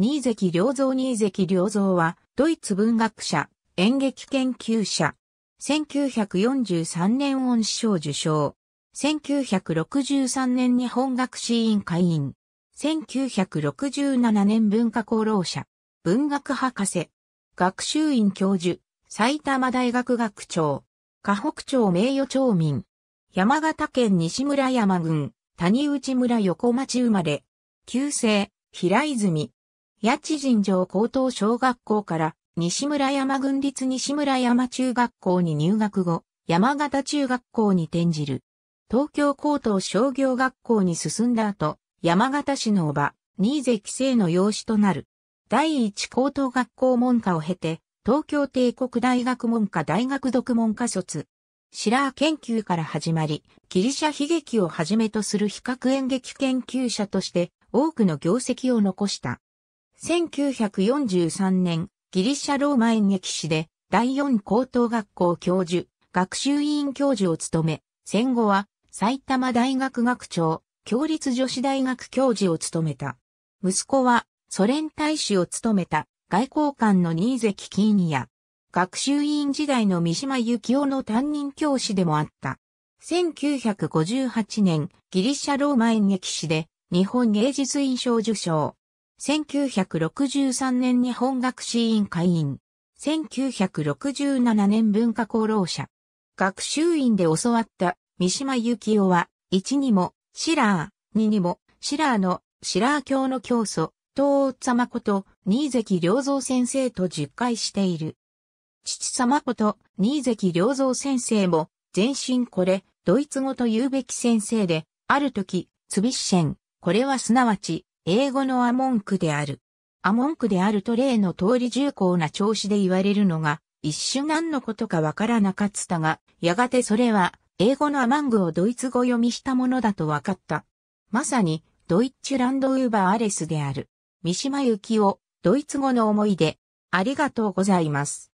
新関良造新関良造は、ドイツ文学者、演劇研究者。1943年恩師賞受賞。1963年日本学士委員会員。1967年文化功労者。文学博士。学習院教授。埼玉大学学長。河北町名誉町民。山形県西村山郡。谷内村横町生まれ。旧姓、平泉、八千尋城高等小学校から西村山郡立西村山中学校に入学後、山形中学校に転じる。東京高等商業学校に進んだ後、山形市の叔母、新規制の養子となる。第一高等学校門下を経て、東京帝国大学門下大学独門下卒。シラー研究から始まり、ギリシャ悲劇をはじめとする比較演劇研究者として多くの業績を残した。1943年、ギリシャローマ演劇史で第四高等学校教授、学習委員教授を務め、戦後は埼玉大学学長、共立女子大学教授を務めた。息子はソ連大使を務めた外交官の新関金也。学習委員時代の三島幸紀夫の担任教師でもあった。1958年、ギリシャローマ演劇史で日本芸術院賞受賞。1963年日本学士院会員。1967年文化功労者。学習院で教わった三島由紀夫は、1にも、シラー、2にも、シラーの、シラー教の教祖、東王様こと、新関良造先生と熟会している。父様こと、新関良造先生も、全身これ、ドイツ語と言うべき先生で、ある時、ツビッシェン、これはすなわち、英語のアモンクである。アモンクであると例の通り重厚な調子で言われるのが、一瞬何のことかわからなかったが、やがてそれは、英語のアマングをドイツ語読みしたものだと分かった。まさに、ドイッチュランドウーバーアレスである。三島由紀夫、ドイツ語の思い出。ありがとうございます。